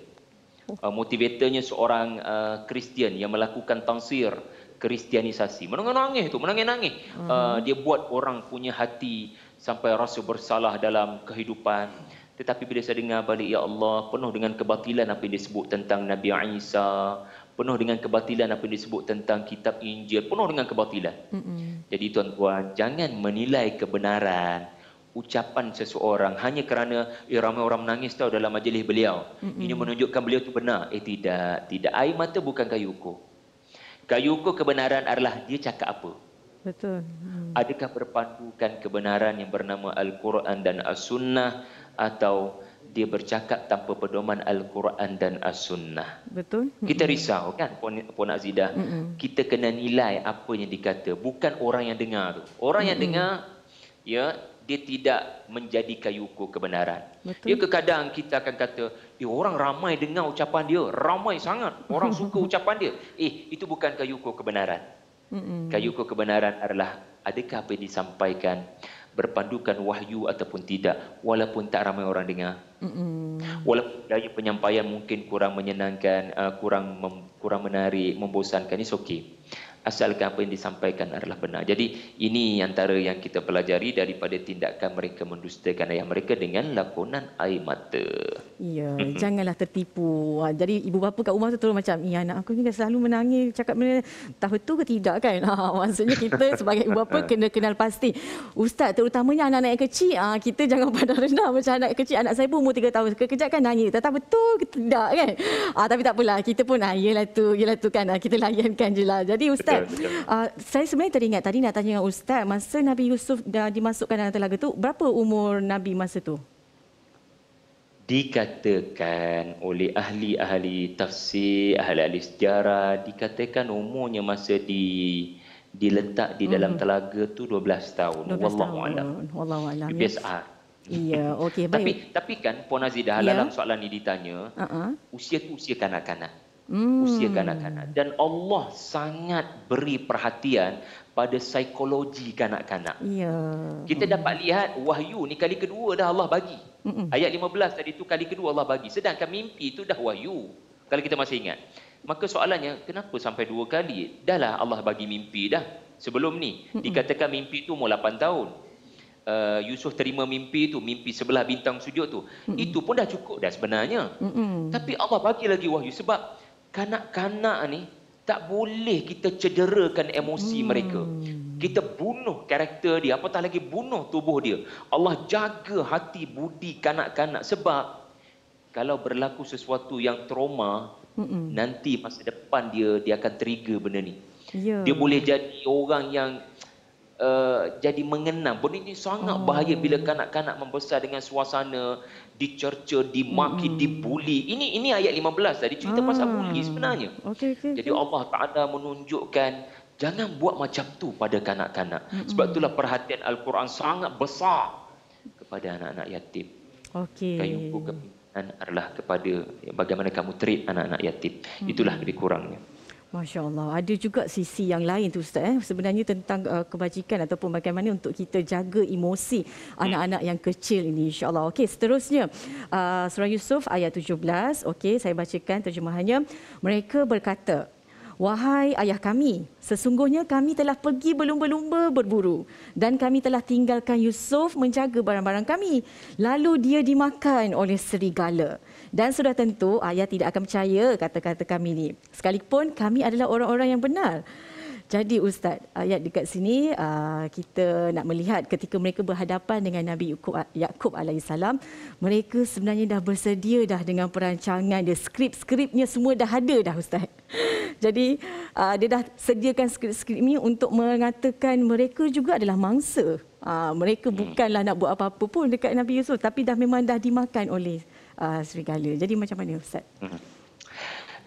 B: uh, motivatornya seorang Kristian uh, yang melakukan tangsir kristianisasi. Menangis-nangis itu, menangis-nangis. Hmm. Uh, dia buat orang punya hati sampai rasa bersalah dalam kehidupan. Tetapi bila saya dengar balik ya Allah, penuh dengan kebatilan apa yang disebut tentang Nabi Isa, penuh dengan kebatilan apa yang disebut tentang kitab Injil, penuh dengan kebatilan. Hmm. Jadi tuan-tuan, jangan menilai kebenaran ucapan seseorang hanya kerana eh, ramai orang menangis tahu dalam majlis beliau. Mm-hmm. Ini menunjukkan beliau tu benar. Eh tidak, tidak. Air mata bukan kayu ukur. Kayu ukur kebenaran adalah dia cakap apa.
A: Betul. Hmm.
B: Adakah berpandukan kebenaran yang bernama Al-Quran dan As-Sunnah atau dia bercakap tanpa pedoman Al-Quran dan As-Sunnah.
A: Betul. mm
B: Kita risau kan Puan, Puan Azidah. Kita kena nilai apa yang dikata. Bukan orang yang dengar Orang mm yang dengar, ya, dia tidak menjadi kayu ukur kebenaran. Betul. Dia kadang-kadang kita akan kata, eh, orang ramai dengar ucapan dia, ramai sangat. Orang [laughs] suka ucapan dia. Eh, itu bukan kayu ukur kebenaran. Mm-mm. Kayu ukur kebenaran adalah adakah apa yang disampaikan berpandukan wahyu ataupun tidak, walaupun tak ramai orang dengar. Mm-mm. Walaupun daya penyampaian mungkin kurang menyenangkan, uh, kurang kurang menarik, membosankan, it's okay asalkan apa yang disampaikan adalah benar. Jadi ini antara yang kita pelajari daripada tindakan mereka mendustakan ayah mereka dengan lakonan air mata.
A: Ya, janganlah tertipu. Ah, jadi ibu bapa kat rumah tu terus macam, "Ya anak aku ni kan selalu menangis cakap benda Tahu tu ke tidak kan?" Ha, [laughs] maksudnya kita sebagai ibu bapa [laughs] ha. kena kenal pasti. Ustaz, terutamanya anak-anak yang kecil, ah kita jangan [laughs] pandang rendah macam anak kecil. Anak saya pun umur 3 tahun, kejap kan nangis. Tak betul ke tidak kan? Ah tapi tak apalah, kita pun ah, yelah tu, yelah tu kan. Ah, kita layankan je lah. Jadi Ustaz, Uh, saya sebenarnya teringat tadi nak tanya dengan Ustaz, masa Nabi Yusuf dah uh, dimasukkan dalam telaga tu, berapa umur Nabi masa tu?
B: Dikatakan oleh ahli-ahli tafsir, ahli-ahli sejarah, dikatakan umurnya masa di diletak di dalam mm-hmm. telaga tu 12 tahun. 12 tahun. Wallahu a'lam.
A: Wallahu a'lam. BSR. Ya, okey [laughs] baik. Tapi
B: tapi kan Puan Azidah yeah. dalam soalan ini ditanya, uh-huh. usia tu usia kanak-kanak hmm. usia kanak-kanak dan Allah sangat beri perhatian pada psikologi kanak-kanak.
A: Ya. Kita hmm.
B: dapat lihat wahyu ni kali kedua dah Allah bagi. Ayat 15 tadi tu kali kedua Allah bagi. Sedangkan mimpi tu dah wahyu. Kalau kita masih ingat. Maka soalannya kenapa sampai dua kali Dah lah Allah bagi mimpi dah sebelum ni. Dikatakan mimpi tu umur 8 tahun. Uh, Yusuf terima mimpi tu mimpi sebelah bintang sujud tu mm-hmm. itu pun dah cukup dah sebenarnya mm-hmm. tapi Allah bagi lagi wahyu sebab kanak-kanak ni tak boleh kita cederakan emosi hmm. mereka. Kita bunuh karakter dia, apatah lagi bunuh tubuh dia. Allah jaga hati budi kanak-kanak sebab kalau berlaku sesuatu yang trauma, Mm-mm. nanti masa depan dia dia akan trigger benda ni.
A: Yeah. Dia boleh
B: jadi orang yang Eh, jadi mengenang. Benda ini sangat hmm. bahaya bila kanak-kanak membesar dengan suasana dicerca, dimaki, hmm. dibuli. Ini ini ayat 15 tadi cerita hmm. pasal ah. buli sebenarnya. Okay, okay, jadi okay. Allah Taala menunjukkan jangan buat macam tu pada kanak-kanak. Hmm. Sebab itulah perhatian Al-Quran sangat besar kepada anak-anak yatim.
A: Okey. Kayu
B: adalah kepada bagaimana kamu treat anak-anak yatim. Itulah lebih kurangnya.
A: Masya Allah. Ada juga sisi yang lain tu Ustaz. Eh? Sebenarnya tentang uh, kebajikan ataupun bagaimana untuk kita jaga emosi hmm. anak-anak yang kecil ini. Insya Allah. Okey, seterusnya. Uh, Surah Yusuf ayat 17. Okey, saya bacakan terjemahannya. Mereka berkata, Wahai ayah kami, sesungguhnya kami telah pergi berlumba-lumba berburu dan kami telah tinggalkan Yusuf menjaga barang-barang kami. Lalu dia dimakan oleh serigala. Dan sudah tentu ayah tidak akan percaya kata-kata kami ini. Sekalipun kami adalah orang-orang yang benar. Jadi Ustaz, ayat dekat sini ah, kita nak melihat ketika mereka berhadapan dengan Nabi Yakub alaihissalam, mereka sebenarnya dah bersedia dah dengan perancangan dia, skrip-skripnya semua dah ada dah Ustaz. [laughs] Jadi ah, dia dah sediakan skrip-skrip ini untuk mengatakan mereka juga adalah mangsa. Ah, mereka hmm. bukanlah nak buat apa-apa pun dekat Nabi Yusuf tapi dah memang dah dimakan oleh serigala. Jadi macam mana Ustaz?
B: Hmm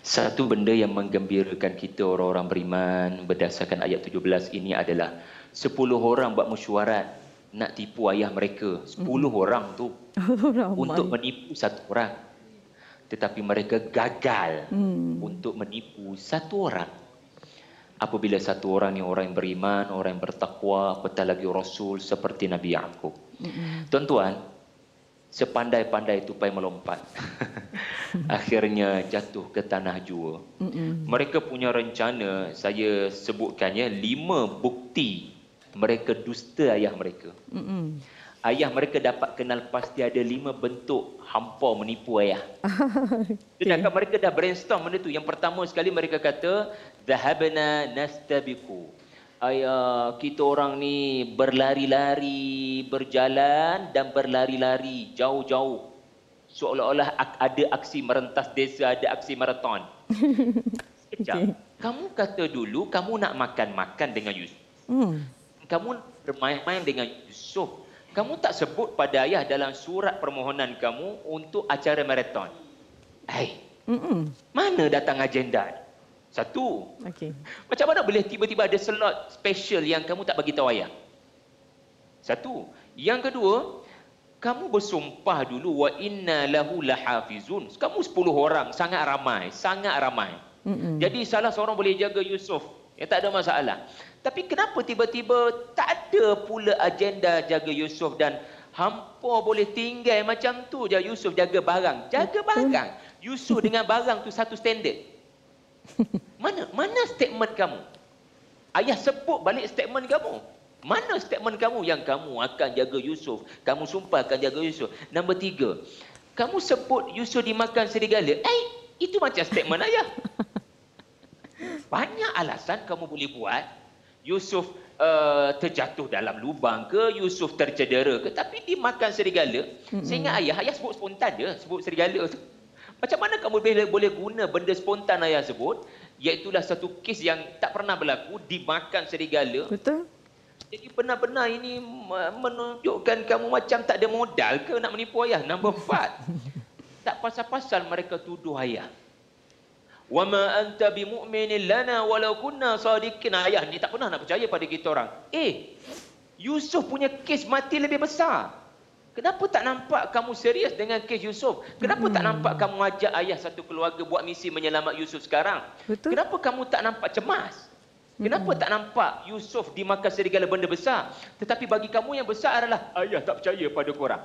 B: satu benda yang menggembirakan kita orang-orang beriman berdasarkan ayat 17 ini adalah sepuluh orang buat mesyuarat nak tipu ayah mereka. sepuluh mm. orang tu
A: [laughs] untuk
B: menipu satu orang. Tetapi mereka gagal mm. untuk menipu satu orang. Apabila satu orang ni orang yang beriman, orang yang bertakwa, apatah lagi Rasul seperti Nabi Yaakob. Mm. Tuan-tuan, sepandai-pandai tupai melompat [laughs] akhirnya jatuh ke tanah jua Mm-mm. mereka punya rencana saya sebutkannya lima bukti mereka dusta ayah mereka Mm-mm. ayah mereka dapat kenal pasti ada lima bentuk hampa menipu ayah [laughs] okay. sedangkan mereka dah brainstorm benda tu yang pertama sekali mereka kata zahabna nastabiku ayah kita orang ni berlari-lari berjalan dan berlari-lari jauh-jauh seolah-olah ada aksi merentas desa ada aksi maraton
A: [laughs] sekejap okay.
B: kamu kata dulu kamu nak makan-makan dengan Yusuf hmm. kamu bermain-main dengan Yusuf kamu tak sebut pada ayah dalam surat permohonan kamu untuk acara maraton hey. Mm-mm. mana datang agenda ni satu. Okay. Macam mana boleh tiba-tiba ada slot special yang kamu tak bagi tahu ayah? Satu. Yang kedua, kamu bersumpah dulu wa inna lahu lahafizun. Kamu sepuluh orang, sangat ramai, sangat ramai. Mm-mm. Jadi salah seorang boleh jaga Yusuf. Ya tak ada masalah. Tapi kenapa tiba-tiba tak ada pula agenda jaga Yusuf dan hampa boleh tinggal macam tu je Yusuf jaga barang. Jaga barang. Yusuf dengan barang tu satu standard. [laughs] Mana mana statement kamu? Ayah sebut balik statement kamu. Mana statement kamu yang kamu akan jaga Yusuf? Kamu sumpah akan jaga Yusuf. Nombor tiga. Kamu sebut Yusuf dimakan serigala. Eh, itu macam statement ayah. [laughs] Banyak alasan kamu boleh buat. Yusuf uh, terjatuh dalam lubang ke? Yusuf tercedera ke? Tapi dimakan serigala. Mm-hmm. Sehingga ayah, ayah sebut spontan je. Sebut serigala tu. Macam mana kamu boleh, boleh guna benda spontan ayah sebut Iaitulah satu kes yang tak pernah berlaku Dimakan serigala Betul jadi benar-benar ini menunjukkan kamu macam tak ada modal ke nak menipu ayah? Number empat. [laughs] tak pasal-pasal mereka tuduh ayah. Wa ma anta bi mu'minin lana walau kunna sadiqin. Ayah ni tak pernah nak percaya pada kita orang. Eh, Yusuf punya kes mati lebih besar. Kenapa tak nampak kamu serius dengan kes Yusuf? Kenapa hmm. tak nampak kamu ajak ayah satu keluarga buat misi menyelamat Yusuf sekarang? Betul. Kenapa kamu tak nampak cemas? Hmm. Kenapa tak nampak Yusuf dimakan serigala benda besar? Tetapi bagi kamu yang besar adalah ayah tak percaya pada korang.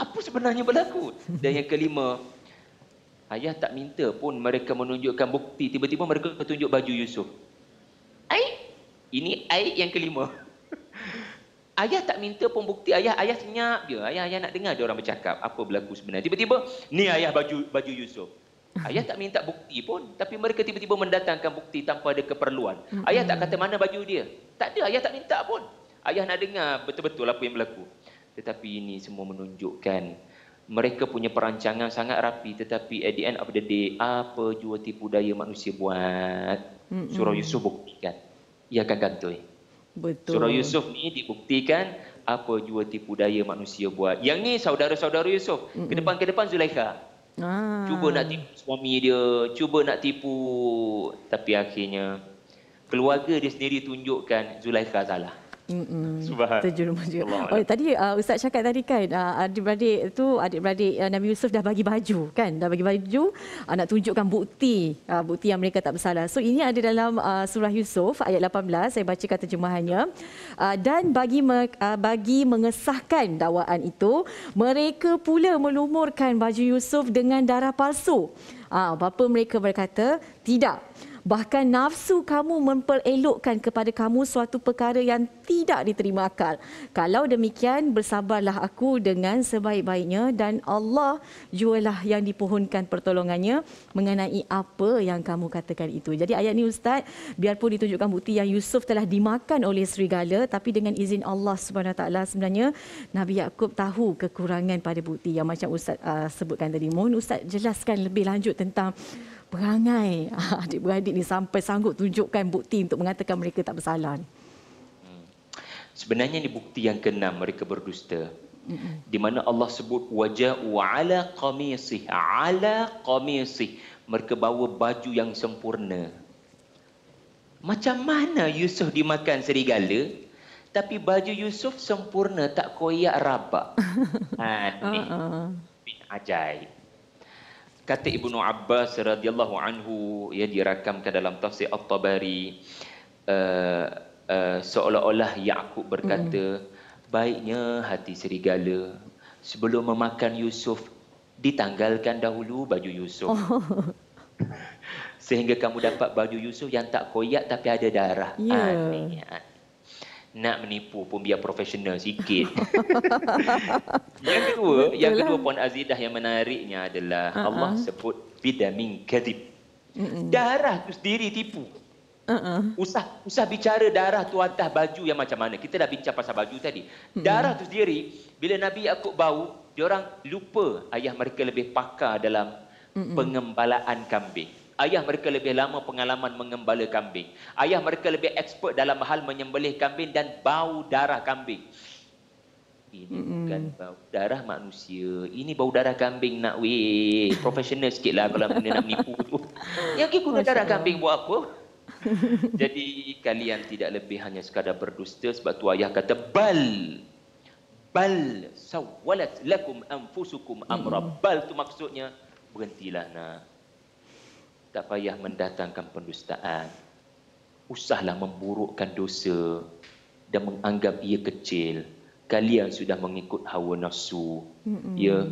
B: Apa sebenarnya berlaku? Dan yang kelima, ayah tak minta pun mereka menunjukkan bukti. Tiba-tiba mereka tunjuk baju Yusuf. Aik? Ini aik yang kelima. Ayah tak minta pun bukti. Ayah ayah senyap je. Ayah ayah nak dengar dia orang bercakap. Apa berlaku sebenarnya. Tiba-tiba ni ayah baju baju Yusuf. Ayah tak minta bukti pun. Tapi mereka tiba-tiba mendatangkan bukti tanpa ada keperluan. Ayah tak kata mana baju dia. Tak ada. Ayah tak minta pun. Ayah nak dengar betul-betul apa yang berlaku. Tetapi ini semua menunjukkan mereka punya perancangan sangat rapi tetapi at the end of the day apa jua tipu daya manusia buat surah Yusuf buktikan ia akan gantung.
A: Betul. Surah Yusuf
B: ni dibuktikan apa jua tipu daya manusia buat. Yang ni saudara-saudara Yusuf, ke depan ke depan Zulaikha.
A: Ah. Cuba
B: nak tipu suami dia, cuba nak tipu tapi akhirnya keluarga dia sendiri tunjukkan Zulaikha salah.
A: Subhanallah. Oh, tadi uh, ustaz cakap tadi kan uh, adik-beradik tu adik-beradik uh, Nabi Yusuf dah bagi baju kan dah bagi baju uh, nak tunjukkan bukti uh, bukti yang mereka tak bersalah. So ini ada dalam uh, surah Yusuf ayat 18 saya bacakan terjemahannya. Uh, dan bagi me- uh, bagi mengesahkan dakwaan itu mereka pula melumurkan baju Yusuf dengan darah palsu. Ah uh, bapa mereka berkata tidak. Bahkan nafsu kamu memperelokkan kepada kamu suatu perkara yang tidak diterima akal. Kalau demikian, bersabarlah aku dengan sebaik-baiknya dan Allah jualah yang dipohonkan pertolongannya mengenai apa yang kamu katakan itu. Jadi ayat ini Ustaz, biarpun ditunjukkan bukti yang Yusuf telah dimakan oleh serigala, tapi dengan izin Allah SWT sebenarnya, Nabi Yaakob tahu kekurangan pada bukti yang macam Ustaz uh, sebutkan tadi. Mohon Ustaz jelaskan lebih lanjut tentang perangai [laughs] ah, adik-beradik ni sampai sanggup tunjukkan bukti untuk mengatakan mereka tak bersalah ni? Hmm.
B: Sebenarnya ni bukti yang keenam mereka berdusta. Di mana Allah sebut waja'u ala qamisih ala qamisih mereka bawa baju yang sempurna. Macam mana Yusuf dimakan serigala tapi baju Yusuf sempurna tak koyak rabak. [laughs] Ha ni. Ah, ah. Bin ajaib kata Ibnu Abbas radhiyallahu anhu ya dirakamkan dalam tafsir At-Tabari uh, uh, seolah-olah Yakub berkata mm. baiknya hati serigala sebelum memakan Yusuf ditanggalkan dahulu baju Yusuf oh. [laughs] sehingga kamu dapat baju Yusuf yang tak koyak tapi ada darah yeah. Ya. aneh nak menipu pun biar profesional sikit. [laughs] yang kedua, Betul yang kedua lah. puan Azidah yang menariknya adalah uh-huh. Allah sebut bidamin kadib. Darah tu sendiri tipu. Uh-uh. Usah usah bicara darah tu atas baju yang macam mana. Kita dah bincang pasal baju tadi. Darah tu sendiri bila Nabi aku bau, dia orang lupa ayah mereka lebih pakar dalam uh-uh. pengembalaan kambing. Ayah mereka lebih lama pengalaman mengembala kambing. Ayah mereka lebih expert dalam hal menyembelih kambing dan bau darah kambing. Ini mm-hmm. bukan bau darah manusia. Ini bau darah kambing nak weh. Profesional sikit lah kalau benda nak menipu tu. Ya okey guna darah kambing buat apa? [laughs] Jadi kalian tidak lebih hanya sekadar berdusta sebab tu ayah kata bal bal sawalat lakum anfusukum amra bal tu maksudnya berhentilah nak tak payah mendatangkan pendustaan. Usahlah memburukkan dosa dan menganggap ia kecil. Kalian sudah mengikut hawa nafsu. Mm-mm. Ya.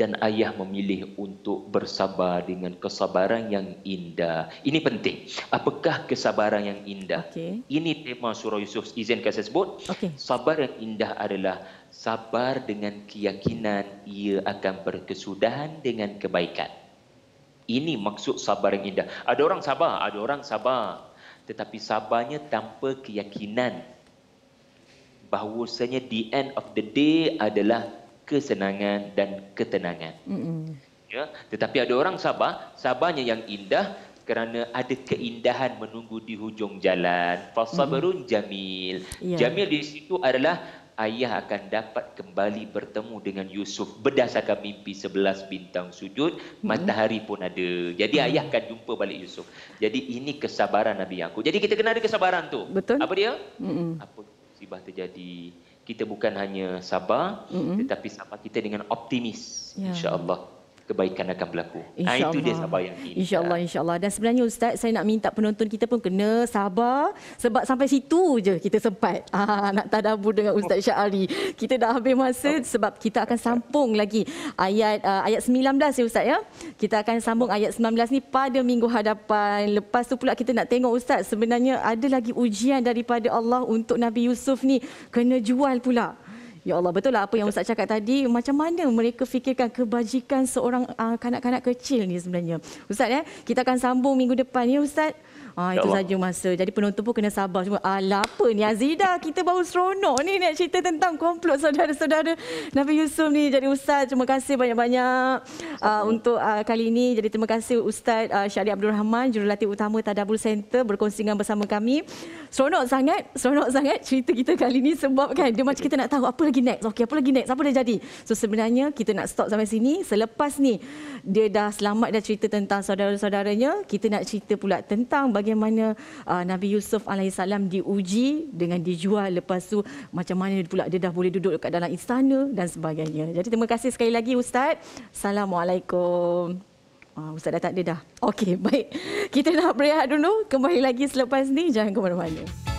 B: Dan ayah memilih untuk bersabar dengan kesabaran yang indah. Ini penting. Apakah kesabaran yang indah? Okay. Ini tema surah Yusuf. Izinkan saya sebut. Okay. Sabar yang indah adalah sabar dengan keyakinan ia akan berkesudahan dengan kebaikan. Ini maksud sabar yang indah. Ada orang sabar, ada orang sabar. Tetapi sabarnya tanpa keyakinan bahawasanya the end of the day adalah kesenangan dan ketenangan. Mm-mm. Ya, tetapi ada orang sabar, sabarnya yang indah kerana ada keindahan menunggu di hujung jalan. Fasabarun mm-hmm. jamil. Yeah. Jamil di situ adalah ayah akan dapat kembali bertemu dengan Yusuf berdasarkan mimpi sebelas bintang sujud hmm. matahari pun ada jadi hmm. ayah akan jumpa balik Yusuf jadi ini kesabaran Nabi Yakub jadi kita kena ada kesabaran tu betul apa dia hmm. apa sibah terjadi kita bukan hanya sabar hmm. tetapi sabar kita dengan optimis ya. insyaallah kebaikan akan berlaku. Ah, insya nah, itu Allah. dia sabar yang ini.
A: InsyaAllah, ya. insya Allah. Dan sebenarnya Ustaz, saya nak minta penonton kita pun kena sabar. Sebab sampai situ je kita sempat ah, nak tadabur dengan Ustaz Syah Kita dah habis masa oh. sebab kita akan sambung lagi ayat uh, ayat 19 ya Ustaz ya. Kita akan sambung ayat 19 ni pada minggu hadapan. Lepas tu pula kita nak tengok Ustaz, sebenarnya ada lagi ujian daripada Allah untuk Nabi Yusuf ni kena jual pula. Ya Allah, betul lah apa yang Ustaz cakap tadi. Macam mana mereka fikirkan kebajikan seorang uh, kanak-kanak kecil ni sebenarnya. Ustaz, ya, kita akan sambung minggu depan ya Ustaz. Ah itu saja masa. Jadi penonton pun kena sabar. Cuma alah apa ni Azida kita baru seronok ni nak cerita tentang komplot saudara-saudara Nabi Yusuf ni. Jadi Ustaz terima kasih banyak-banyak uh, untuk uh, kali ini. Jadi terima kasih Ustaz uh, ah, Syahri Abdul Rahman jurulatih utama Tadabul Center berkongsi bersama kami. Seronok sangat, seronok sangat cerita kita kali ini sebab kan dia macam kita nak tahu apa lagi next. Okey, apa lagi next? Apa dah jadi? So sebenarnya kita nak stop sampai sini. Selepas ni dia dah selamat dah cerita tentang saudara-saudaranya, kita nak cerita pula tentang bagaimana uh, Nabi Yusuf alaihissalam diuji dengan dijual lepas tu macam mana pula dia dah boleh duduk dekat dalam istana dan sebagainya. Jadi terima kasih sekali lagi ustaz. Assalamualaikum. Uh, ustaz dah tak ada dah. Okey, [laughs] baik. Kita nak berehat dulu. Kembali lagi selepas ni jangan ke mana-mana.